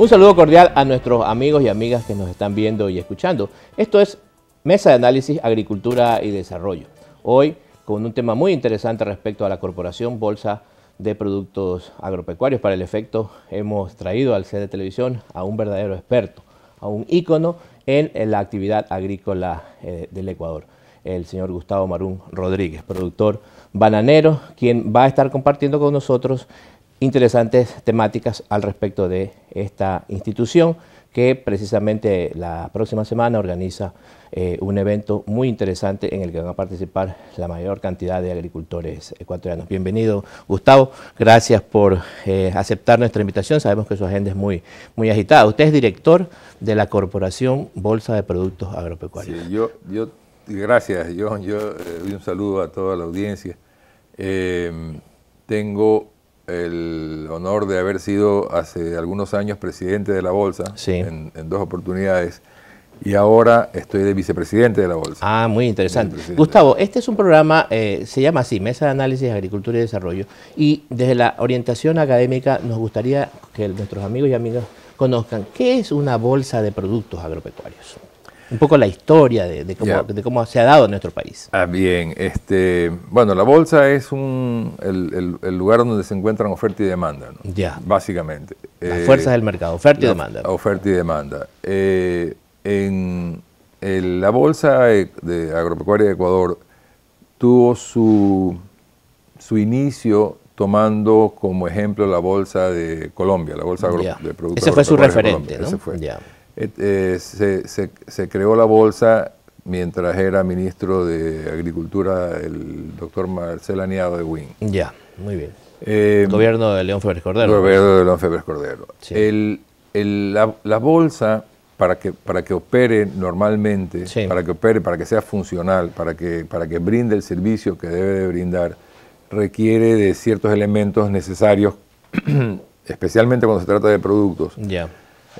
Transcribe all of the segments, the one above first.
Un saludo cordial a nuestros amigos y amigas que nos están viendo y escuchando. Esto es Mesa de Análisis Agricultura y Desarrollo. Hoy con un tema muy interesante respecto a la Corporación Bolsa de Productos Agropecuarios. Para el efecto hemos traído al set de Televisión a un verdadero experto, a un ícono en, la actividad agrícola eh, del Ecuador el señor Gustavo Marún Rodríguez, productor bananero, quien va a estar compartiendo con nosotros interesantes temáticas al respecto de esta institución que precisamente la próxima semana organiza eh, un evento muy interesante en el que van a participar la mayor cantidad de agricultores ecuatorianos. Bienvenido, Gustavo. Gracias por eh, aceptar nuestra invitación. Sabemos que su agenda es muy, muy agitada. Usted es director de la Corporación Bolsa de Productos Agropecuarios. yo, yo, gracias, yo, Yo, eh, doy un saludo a toda la audiencia. tengo el honor de haber sido hace algunos años presidente de la Bolsa, en, dos oportunidades, y ahora estoy de vicepresidente de la Bolsa. Ah, muy interesante. Gustavo, este es un programa, eh, se llama así, Mesa de Análisis, de Agricultura y Desarrollo, y desde la orientación académica nos gustaría que nuestros amigos y amigas conozcan qué es una bolsa de productos agropecuarios un poco la historia de, de, cómo, se ha dado en nuestro país. Ah, bien, este, bueno, la bolsa es un, el, lugar donde se encuentran oferta y demanda, ¿no? Ya. Básicamente. Las eh, fuerzas del mercado, oferta y demanda. Oferta y demanda. Eh, en, la bolsa de agropecuaria de Ecuador tuvo su, su inicio tomando como ejemplo la bolsa de Colombia, la bolsa de productos. Ese fue su referente, ¿no? Eh, se, creó la bolsa mientras era ministro de Agricultura el doctor Marcel Aniado de Wynn. Ya, muy bien. Eh, gobierno de León Febres Cordero. gobierno de León Febres Cordero. la, bolsa, para que, para que opere normalmente, para que opere, para que sea funcional, para que, para que brinde el servicio que debe de brindar, requiere de ciertos elementos necesarios, especialmente cuando se trata de productos. Ya.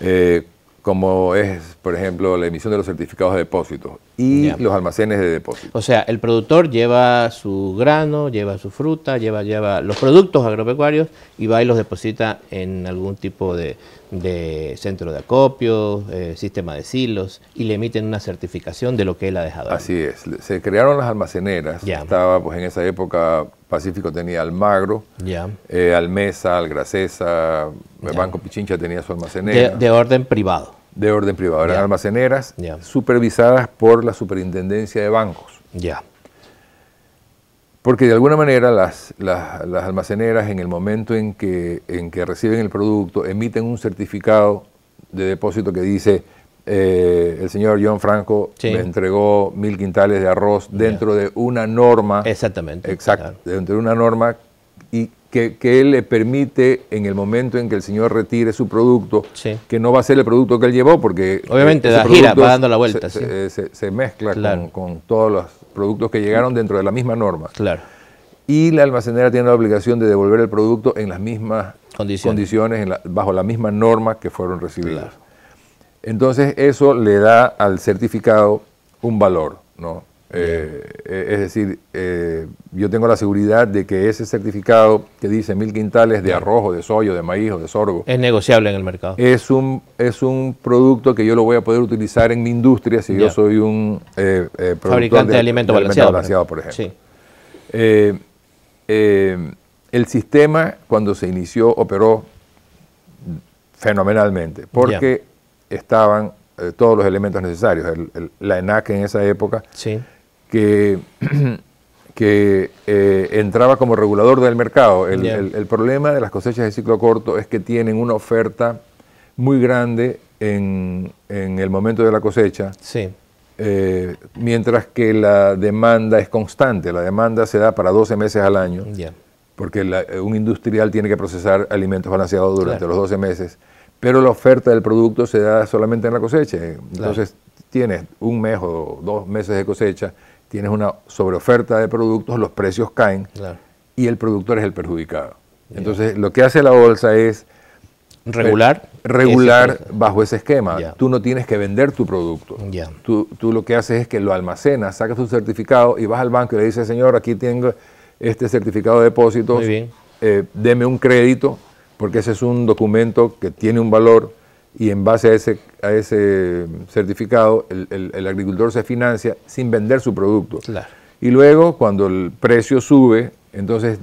Eh, como es, por ejemplo, la emisión de los certificados de depósito y los almacenes de depósito. O sea, el productor lleva su grano, lleva su fruta, lleva, lleva los productos agropecuarios y va y los deposita en algún tipo de, de centro de acopio, eh, sistema de silos, y le emiten una certificación de lo que él ha dejado. Así es, se crearon las almaceneras, estaba pues en esa época Pacífico tenía Almagro, ya eh, Almesa, Algracesa, Banco Pichincha tenía su almacenera. De, de orden privado. De orden privado, eran almaceneras supervisadas por la superintendencia de bancos. Ya. Porque de alguna manera las, las, las almaceneras en el momento en que, en que, reciben el producto emiten un certificado de depósito que dice eh, el señor John Franco me entregó mil quintales de arroz dentro de una norma. Exactamente. Exacto. Dentro de una norma que, él le permite en el momento en que el señor retire su producto, que no va a ser el producto que él llevó, porque eh, obviamente la gira va dando la vuelta, se, eh, mezcla con, todos los productos que llegaron dentro de la misma norma. Claro. Y la almacenera tiene la obligación de devolver el producto en las mismas condiciones, bajo la misma norma que fueron recibidas. Claro. Entonces eso le da al certificado un valor, ¿no? Eh, eh, es decir, eh, yo tengo la seguridad de que ese certificado que dice mil quintales de arroz, de soyo, de maíz o de sorgo. Es negociable en el mercado. Es un, es un producto que yo lo voy a poder utilizar en mi industria si yo soy un fabricante de, alimentos balanceados, por ejemplo. el sistema, cuando se inició, operó fenomenalmente porque estaban todos los elementos necesarios. la ENAC en esa época. Sí que, eh, entraba como regulador del mercado. El, problema de las cosechas de ciclo corto es que tienen una oferta muy grande en, el momento de la cosecha. Eh, mientras que la demanda es constante, la demanda se da para 12 meses al año, porque eh, un industrial tiene que procesar alimentos balanceados durante los 12 meses, pero la oferta del producto se da solamente en la cosecha, entonces tienes un mes o dos meses de cosecha, tienes una sobreoferta de productos, los precios caen y el productor es el perjudicado. Entonces, lo que hace la bolsa es eh, regular, regular bajo ese esquema. Tú no tienes que vender tu producto. Tú, lo que haces es que lo almacenas, sacas tu certificado y vas al banco y le dices, señor, aquí tengo este certificado de depósitos, eh, deme un crédito, porque ese es un documento que tiene un valor y en base a ese, a ese certificado el, agricultor se financia sin vender su producto. Y luego cuando el precio sube, entonces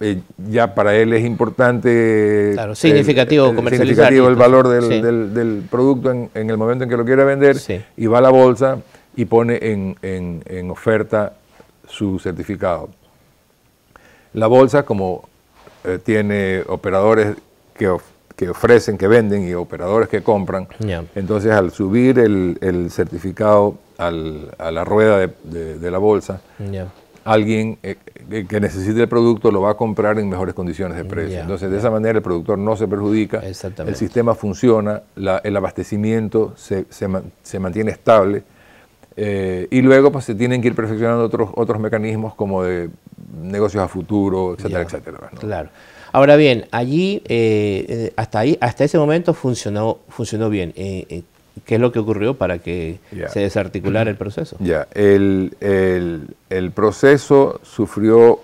eh, ya para él es importante... Claro, significativo comercializar. Significativo el valor del, producto en, el momento en que lo quiera vender y va a la bolsa y pone en, en, oferta su certificado. La bolsa, como eh, tiene operadores que ofrecen que ofrecen, que venden y operadores que compran. Entonces, al subir el, certificado a la rueda de, la bolsa, alguien eh, eh, que necesite el producto lo va a comprar en mejores condiciones de precio. Entonces, de esa manera el productor no se perjudica, el sistema funciona, el abastecimiento se, mantiene estable. Eh, y luego pues, se tienen que ir perfeccionando otros, otros mecanismos como de negocios a futuro, etcétera, etcétera. Claro. Ahora bien, allí, eh, eh, hasta, ahí, hasta ese momento funcionó, funcionó bien. Eh, ¿Qué es lo que ocurrió para que se desarticulara el proceso? Ya, el, proceso sufrió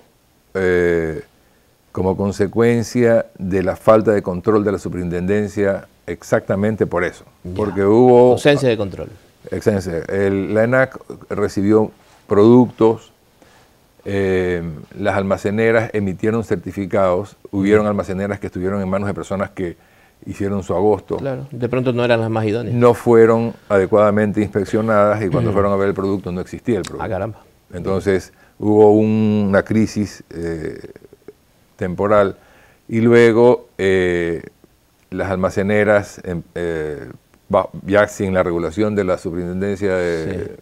como consecuencia de la falta de control de la superintendencia exactamente por eso. Porque hubo... Ausencia de control. Exencia. la ENAC recibió productos eh, las almaceneras emitieron certificados, hubieron almaceneras que estuvieron en manos de personas que hicieron su agosto. Claro, de pronto no eran las más idóneas. No fueron adecuadamente inspeccionadas y cuando fueron a ver el producto no existía el producto. Ah, caramba. Entonces hubo una crisis eh, temporal y luego eh, las almaceneras, em, ya sin la regulación de la superintendencia de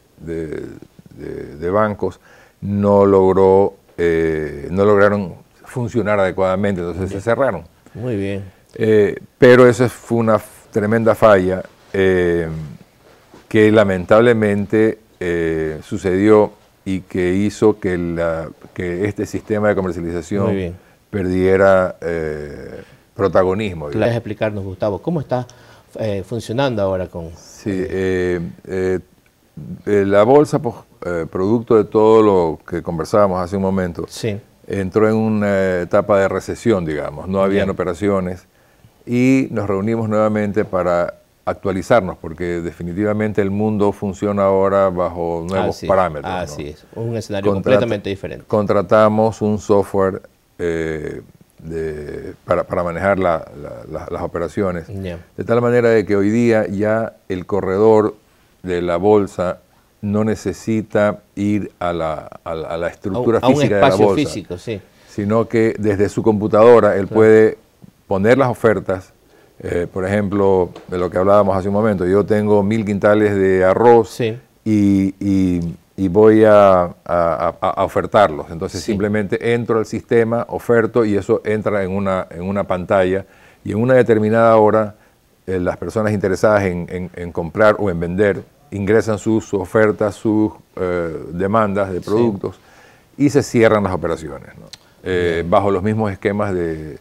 bancos, no logró, eh, no lograron funcionar adecuadamente, entonces se cerraron. Muy bien. Eh, pero eso fue una tremenda falla eh, que lamentablemente sucedió y que hizo que, la, que este sistema de comercialización perdiera protagonismo. puedes explicarnos, Gustavo, cómo está funcionando ahora con... Sí, la bolsa pues, eh, producto de todo lo que conversábamos hace un momento, entró en una etapa de recesión, digamos, no habían operaciones y nos reunimos nuevamente para actualizarnos, porque definitivamente el mundo funciona ahora bajo nuevos parámetros. así es, un escenario completamente diferente. Contratamos un software eh, para, para, manejar las operaciones, de tal manera de que hoy día ya el corredor de la bolsa no necesita ir a la, a estructura física de la bolsa, físico, sino que desde su computadora él puede poner las ofertas. Eh, por ejemplo, de lo que hablábamos hace un momento, yo tengo mil quintales de arroz y, voy a, ofertarlos. Entonces simplemente entro al sistema, oferto y eso entra en una, en una pantalla y en una determinada hora eh, las personas interesadas en comprar o en vender ingresan sus ofertas, sus eh, demandas de productos y se cierran las operaciones, eh, bajo los mismos esquemas de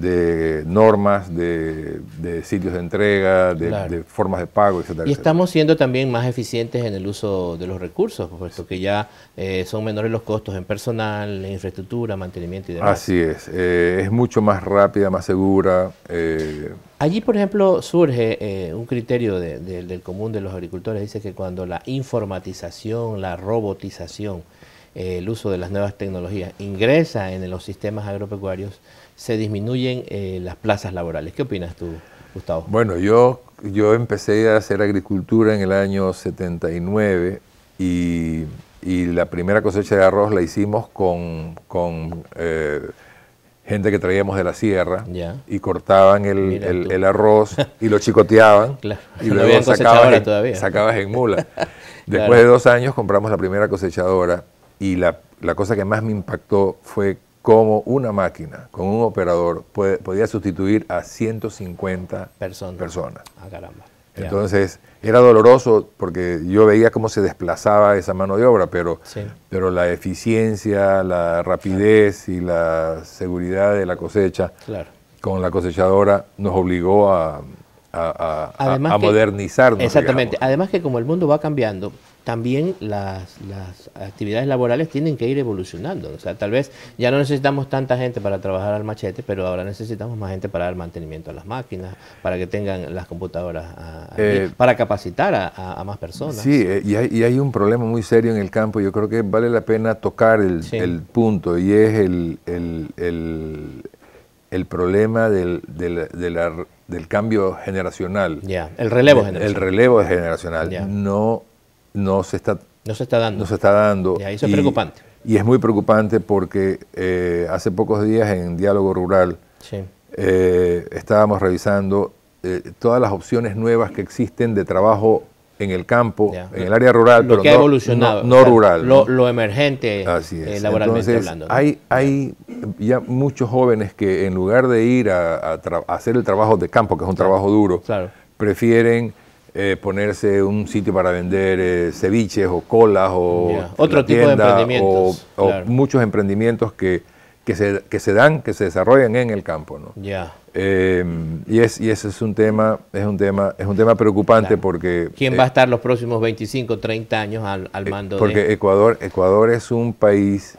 de normas, de, sitios de entrega, de, formas de pago, etc. Y estamos siendo también más eficientes en el uso de los recursos, puesto que ya eh, son menores los costos en personal, en infraestructura, mantenimiento y demás. Así es, eh, es mucho más rápida, más segura. Eh. Allí, por ejemplo, surge un criterio del común de los agricultores, dice que cuando la informatización, la robotización, el uso de las nuevas tecnologías ingresa en los sistemas agropecuarios, se disminuyen eh, las plazas laborales. ¿Qué opinas tú, Gustavo? Bueno, yo, yo empecé a hacer agricultura en el año 79 y, la primera cosecha de arroz la hicimos con, eh, gente que traíamos de la sierra y cortaban el, arroz y lo chicoteaban y luego sacabas, en, mula. Después de dos años compramos la primera cosechadora y la, la cosa que más me impactó fue como una máquina con un operador podía sustituir a 150 personas. Ah, Entonces era doloroso porque yo veía cómo se desplazaba esa mano de obra, pero, pero la eficiencia, la rapidez y la seguridad de la cosecha con la cosechadora nos obligó a, modernizarnos. Exactamente. Además que como el mundo va cambiando, también las, actividades laborales tienen que ir evolucionando. O sea, tal vez ya no necesitamos tanta gente para trabajar al machete, pero ahora necesitamos más gente para dar mantenimiento a las máquinas, para que tengan las computadoras, eh, para capacitar a, más personas. Sí, eh, y hay, hay, un problema muy serio en el campo. Yo creo que vale la pena tocar el, punto y es el, el, problema del, del cambio generacional. el relevo generacional. El relevo generacional. No no se está, no está dando. No se está dando. Y eso es preocupante. Y es muy preocupante porque eh, hace pocos días en Diálogo Rural eh, estábamos revisando eh, todas las opciones nuevas que existen de trabajo en el campo, en el área rural, lo pero no, ha evolucionado, no, rural. Lo, emergente laboralmente hablando. Hay, hay ya muchos jóvenes que en lugar de ir a, hacer el trabajo de campo, que es un trabajo duro, prefieren eh, ponerse un sitio para vender eh, ceviches o colas o otro tipo de emprendimientos. O, muchos emprendimientos que, se, que, se, dan, que se desarrollan en el campo. ¿no? Em, y, es, y ese es un tema, es un tema, es un tema preocupante porque... ¿Quién eh, va a estar los próximos 25, 30 años al, al mando? Porque de... Ecuador, Ecuador es un país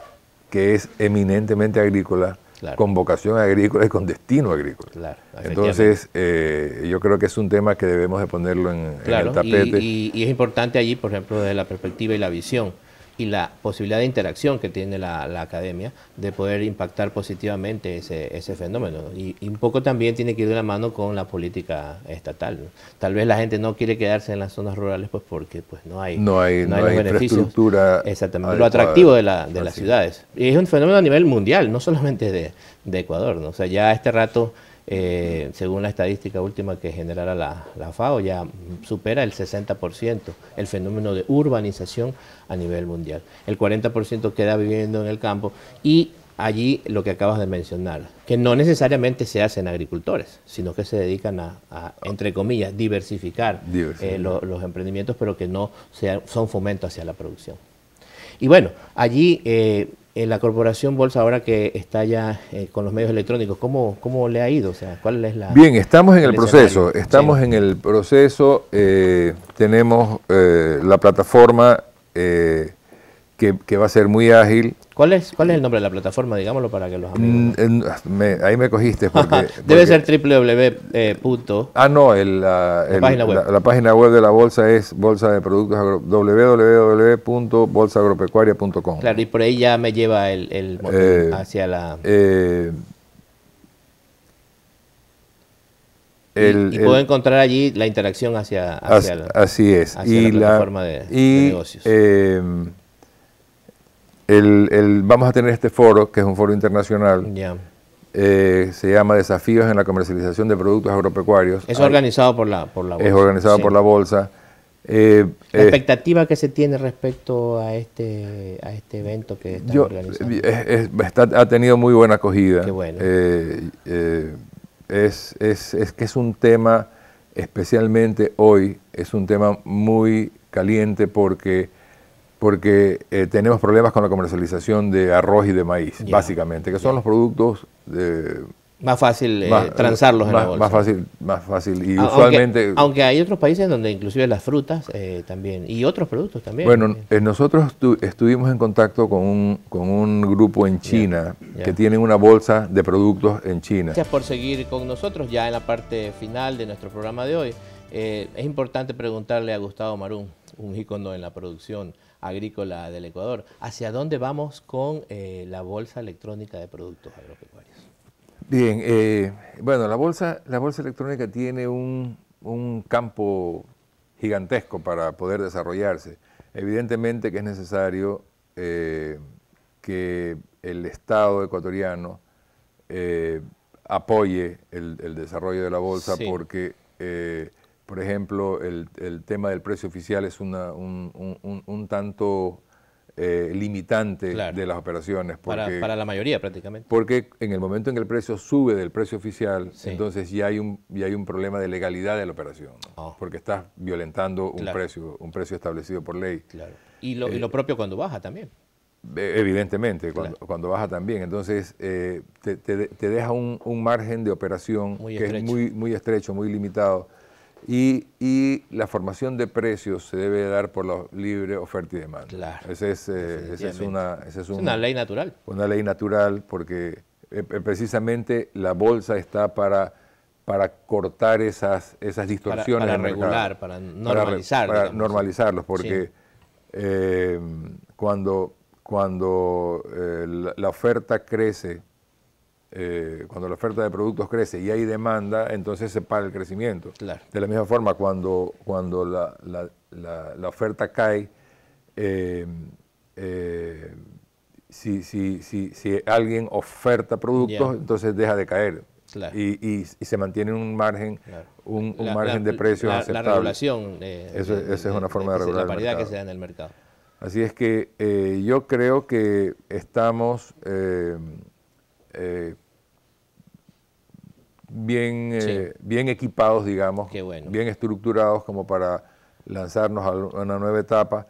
que es eminentemente agrícola con vocación agrícola y con destino agrícola. Entonces, eh, yo creo que es un tema que debemos de ponerlo en, el tapete. y, es importante allí, por ejemplo, desde la perspectiva y la visión y la posibilidad de interacción que tiene la, academia de poder impactar positivamente ese, fenómeno. Y, un poco también tiene que ir de la mano con la política estatal. Tal vez la gente no quiere quedarse en las zonas rurales pues porque pues no hay, no hay, no hay, infraestructura. Exactamente, lo atractivo de, la, de las ciudades. Y es un fenómeno a nivel mundial, no solamente de, Ecuador. ¿no? O sea, ya este rato... Eh, según la estadística última que generara la, FAO, ya supera el 60% el fenómeno de urbanización a nivel mundial. El 40% queda viviendo en el campo y allí lo que acabas de mencionar, que no necesariamente se hacen agricultores, sino que se dedican a, entre comillas, diversificar, eh, los emprendimientos, pero que no son fomento hacia la producción. Y bueno, allí eh, eh, la corporación Bolsa ahora que está ya eh, con los medios electrónicos, ¿cómo, ¿cómo le ha ido? O sea, ¿cuál es la...? Bien, estamos en el, proceso, estamos en el proceso, eh, tenemos la plataforma que, que, va a ser muy ágil, ¿Cuál es, el nombre de la plataforma? Digámoslo para que los amigos. Mm, ah, ahí me cogiste. Porque, Debe ser www. Eh, ah, no, la, página web. de la bolsa es bolsa de productos www.bolsaagropecuaria.com. Claro, y por ahí ya me lleva el, eh, hacia la. Eh, y, puedo encontrar allí la interacción hacia, la, así es y la plataforma y, de negocios. Em, el, vamos a tener este foro, que es un foro internacional. Eh, se llama Desafíos en la comercialización de productos agropecuarios. Es organizado por la, por la bolsa. Es organizado por la bolsa. Eh, la eh, expectativa que se tiene respecto a este, a este evento que está organizando. Eh, ha tenido muy buena acogida. Qué bueno. es, es que es un tema, especialmente hoy, es un tema muy caliente porque porque eh, tenemos problemas con la comercialización de arroz y de maíz, básicamente, que son los productos más fácil eh, más, transarlos en la bolsa. Más fácil, más fácil. Y aunque, usualmente. Aunque hay otros países donde inclusive las frutas eh, también. Y otros productos también. Bueno, nosotros estuvimos en contacto con un, con un grupo en China que tienen una bolsa de productos en China. Gracias por seguir con nosotros ya en la parte final de nuestro programa de hoy. es importante preguntarle a Gustavo Marún, un ícono en la producción agrícola del Ecuador. ¿Hacia dónde vamos con eh, la bolsa electrónica de productos agropecuarios? Bien, eh, bueno, la bolsa, la bolsa electrónica tiene un, campo gigantesco para poder desarrollarse. Evidentemente que es necesario eh, que el Estado ecuatoriano apoye el, desarrollo de la bolsa porque por ejemplo, el, tema del precio oficial es un, tanto eh, limitante de las operaciones. para, la mayoría prácticamente. Porque en el momento en que el precio sube del precio oficial, entonces ya hay, un, ya hay un problema de legalidad de la operación, oh. porque estás violentando un, precio, un precio establecido por ley. Y, eh, lo, propio cuando baja también. E, evidentemente, cuando, baja también. Entonces, eh, te, deja un, margen de operación que es muy, muy estrecho, muy limitado. Y, la formación de precios se debe dar por la libre oferta y demanda. esa, es, eh, esa es, una, una, ley natural. Una ley natural porque eh, eh, precisamente la bolsa está para, para cortar esas, esas distorsiones. Para, regular, para normalizar. Para, normalizarlos, porque cuando, cuando la, oferta crece eh, cuando la oferta de productos crece y hay demanda, entonces se para el crecimiento. De la misma forma, cuando, cuando la, oferta cae, eh, eh, si, si, alguien oferta productos, entonces deja de caer. Y, se mantiene un margen, un, margen de precios aceptable. La regulación. esa es una forma de, regular. La paridad el que se da en el mercado. Así es que yo creo que estamos eh, bien, eh, bien equipados, digamos, bien estructurados como para lanzarnos a una nueva etapa.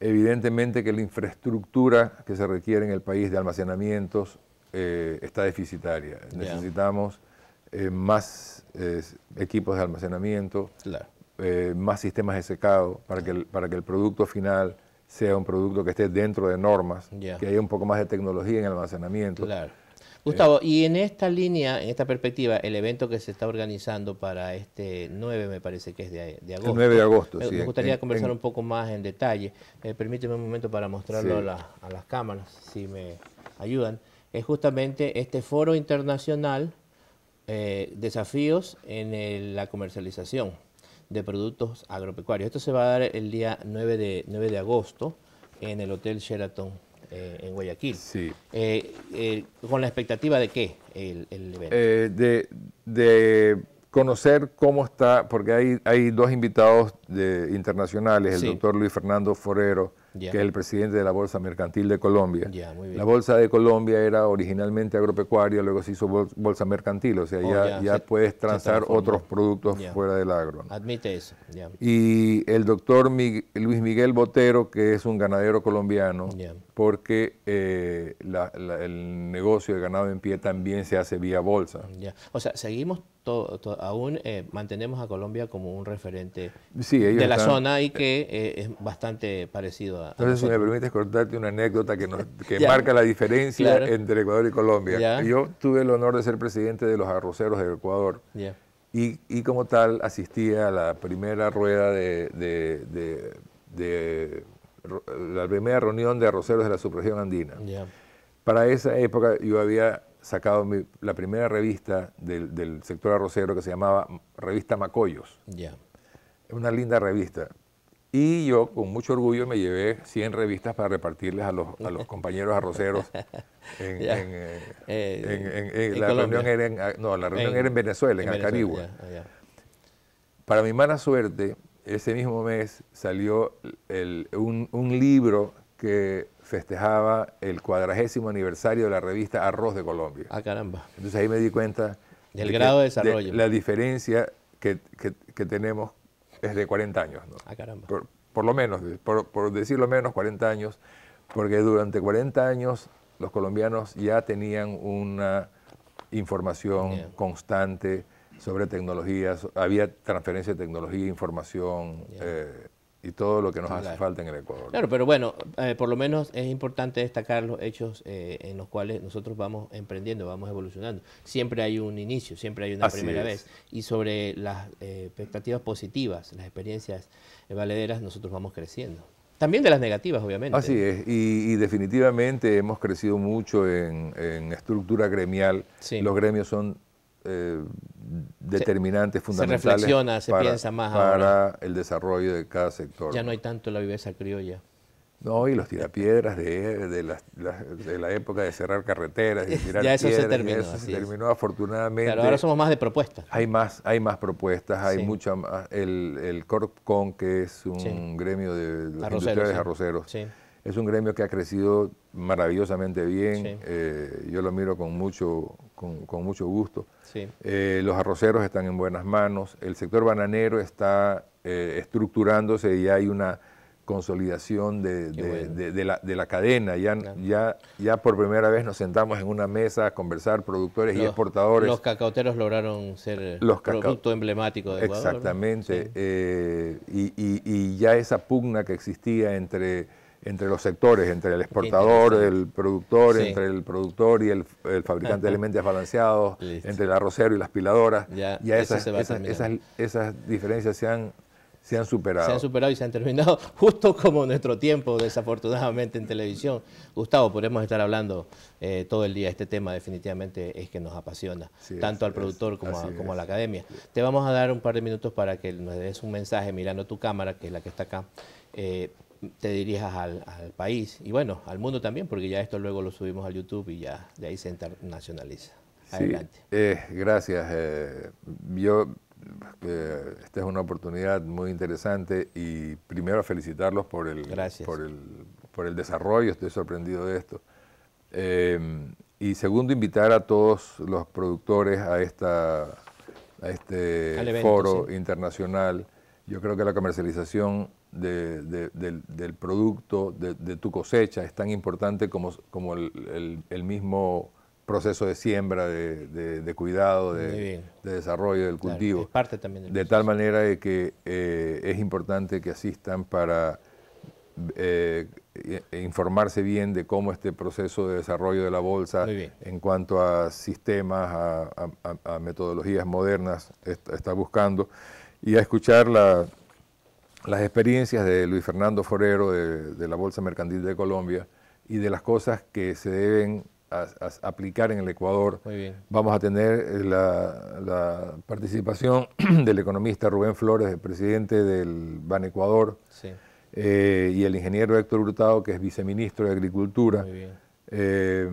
Evidentemente que la infraestructura que se requiere en el país de almacenamientos eh, está deficitaria. Necesitamos más equipos de almacenamiento, más sistemas de secado para que el, para que el producto final sea un producto que esté dentro de normas, que haya un poco más de tecnología en el almacenamiento. Claro. Gustavo, y en esta línea, en esta perspectiva, el evento que se está organizando para este 9, me parece que es de, agosto. El 9 de agosto, me, sí. Me gustaría conversar un poco más en detalle. Eh, permíteme un momento para mostrarlo a, las cámaras, si me ayudan. Es justamente este foro internacional eh, desafíos en la comercialización de productos agropecuarios. Esto se va a dar el día 9 de, 9 de agosto en el Hotel Sheraton eh, en Guayaquil. Sí. Eh, eh, ¿Con la expectativa de qué el, evento? De, conocer cómo está, porque hay, hay dos invitados internacionales, el doctor Luis Fernando Forero, que es el presidente de la Bolsa Mercantil de Colombia. La Bolsa de Colombia era originalmente agropecuaria, luego se hizo Bolsa Mercantil, o sea, oh, ya, puedes transar otros productos fuera del agro. Admite eso. Y el doctor Luis Miguel Botero, que es un ganadero colombiano, porque eh, el negocio de ganado en pie también se hace vía bolsa. Ya. O sea, seguimos, todo aún eh, mantenemos a Colombia como un referente de la zona y eh, que es bastante parecido a... Entonces, si me permites contarte una anécdota que, marca la diferencia entre Ecuador y Colombia. Yo tuve el honor de ser presidente de los arroceros de Ecuador. Y, como tal asistí a la primera rueda de la primera reunión de arroceros de la Supresión andina. Para esa época yo había sacado la primera revista del, sector arrocero que se llamaba Revista macollos Una linda revista. Y yo con mucho orgullo me llevé 100 revistas para repartirles a los, compañeros arroceros. En, la reunión era en, Venezuela, en, el Para mi mala suerte, ese mismo mes salió un, libro que festejaba el cuadragésimo aniversario de la revista Arroz de Colombia. Ah, caramba. Entonces ahí me di cuenta... Del grado de desarrollo. la diferencia que, tenemos es de 40 años. ¿no? Ah, caramba. Por, lo menos, por, decirlo menos, 40 años, porque durante 40 años los colombianos ya tenían una información constante, sobre tecnologías, había transferencia de tecnología, información eh, y todo lo que nos hace falta en el Ecuador. Claro, pero bueno, eh, por lo menos es importante destacar los hechos eh, en los cuales nosotros vamos emprendiendo, vamos evolucionando. Siempre hay un inicio, siempre hay una primera vez. Y sobre las expectativas positivas, las experiencias valederas, nosotros vamos creciendo. También de las negativas, obviamente. Así es, y, definitivamente hemos crecido mucho en, estructura gremial. Los gremios son eh, determinantes, fundamentales. para, el desarrollo de cada sector. Ya no hay tanto la viveza criolla. No, y los tirapiedras de, de, la, época de cerrar carreteras y tirar ya eso se terminó. terminó afortunadamente. ahora somos más de propuestas. Hay más, hay más propuestas, hay mucha más. El, el Corpcon, que es un gremio de, arroceros es un gremio que ha crecido maravillosamente bien. Eh, yo lo miro con mucho, con, mucho gusto. Eh, los arroceros están en buenas manos. El sector bananero está eh, estructurándose y hay una consolidación de, la, cadena. Ya, por primera vez nos sentamos en una mesa a conversar productores y exportadores. Los cacauteros lograron ser los producto emblemático de Ecuador. Exactamente. y ya esa pugna que existía entre entre los sectores, entre el exportador, el productor, entre el productor y el, fabricante de alimentos balanceados, entre el arrocero y las piladoras. Ya, esas, esas, diferencias se han, superado. Se han superado y se han terminado justo como nuestro tiempo, desafortunadamente, en televisión. Gustavo, podemos estar hablando eh, todo el día. Este tema definitivamente es que nos apasiona, tanto al productor como, a, la academia. Te vamos a dar un par de minutos para que nos des un mensaje mirando tu cámara, que es la que está acá. Eh, te dirijas al, país y bueno, al mundo también, porque ya esto luego lo subimos al YouTube y ya de ahí se internacionaliza. Adelante. Eh, gracias. Eh, yo, eh, esta es una oportunidad muy interesante y primero felicitarlos por el, por el, desarrollo, estoy sorprendido de esto. Em, y segundo, invitar a todos los productores a, esta, a este foro internacional. Yo creo que la comercialización del, producto, de, tu cosecha, es tan importante como, como el, mismo proceso de siembra, de, cuidado, de, desarrollo del cultivo. de tal manera de que eh, es importante que asistan para eh, e, e informarse bien de cómo este proceso de desarrollo de la bolsa en cuanto a sistemas, a, metodologías modernas, está buscando, y a escuchar la, las experiencias de Luis Fernando Forero de, la Bolsa Mercantil de Colombia y de las cosas que se deben aplicar en el Ecuador. Vamos a tener eh, la, participación del economista Rubén Flores, el presidente del Ban Ecuador, eh, y el ingeniero Héctor Hurtado, que es viceministro de Agricultura. Eh,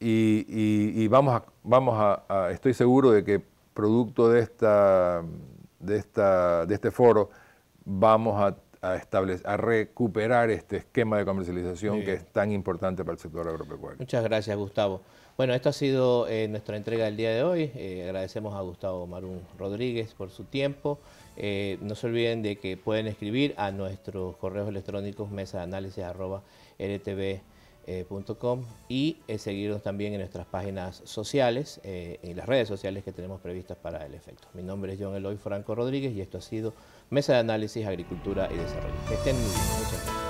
y, vamos, a, vamos a, estoy seguro de que producto de, esta, de, esta, de este foro, vamos a, establecer, a recuperar este esquema de comercialización que es tan importante para el sector agropecuario. Muchas gracias, Gustavo. Bueno, esto ha sido eh, nuestra entrega del día de hoy. Eh, agradecemos a Gustavo Marún Rodríguez por su tiempo. Eh, no se olviden de que pueden escribir a nuestros correos electrónicos mesa y seguirnos también en nuestras páginas sociales, en las redes sociales que tenemos previstas para el efecto. Mi nombre es John Eloy Franco Rodríguez y esto ha sido Mesa de Análisis, Agricultura y Desarrollo. Que estén muy bien. Muchas gracias.